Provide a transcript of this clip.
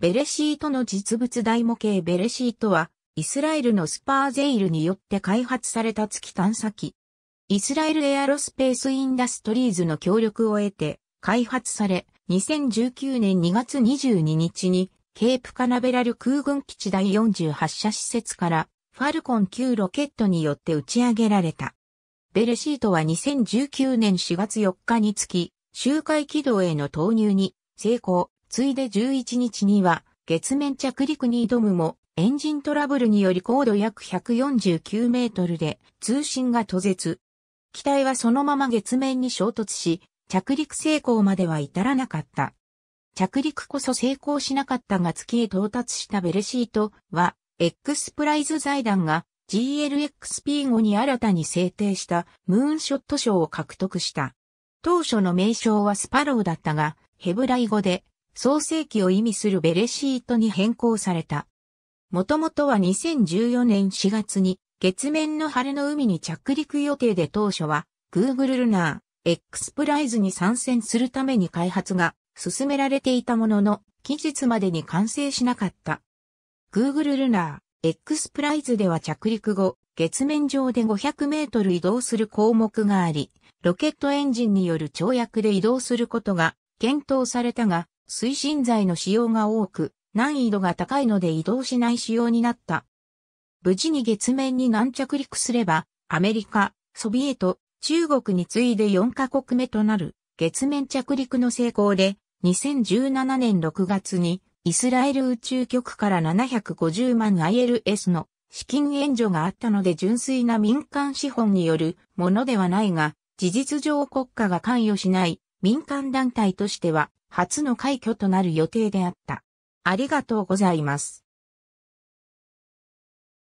ベレシートの実物大模型ベレシートは、イスラエルのスパーゼイルによって開発された月探査機。イスラエルエアロスペースインダストリーズの協力を得て、開発され、2019年2月22日に、ケープカナベラル空軍基地第48射施設から、ファルコン9ロケットによって打ち上げられた。ベレシートは2019年4月4日につき、周回軌道への投入に成功。ついで11日には、月面着陸に挑むも、エンジントラブルにより高度約149メートルで通信が途絶。機体はそのまま月面に衝突し、着陸成功までは至らなかった。着陸こそ成功しなかったが月へ到達したベレシートは、X プライズ財団が GLXP 後に新たに制定したムーンショット賞を獲得した。当初の名称はスパローだったが、ヘブライ語で創世記を意味するベレシートに変更された。もともとは2014年4月に月面の晴れの海に着陸予定で当初は Google ルナー X プライズに参戦するために開発が進められていたものの期日までに完成しなかった。Google ルナー X プライズでは着陸後月面上で500メートル移動する項目がありロケットエンジンによる跳躍で移動することが検討されたが、推進剤の使用が多く、難易度が高いので移動しない仕様になった。無事に月面に軟着陸すれば、アメリカ、ソビエト、中国に次いで4カ国目となる月面着陸の成功で、2017年6月にイスラエル宇宙局から750万 ILS の資金援助があったので純粋な民間資本によるものではないが、事実上国家が関与しない民間団体としては初の快挙となる予定であった。ありがとうございます。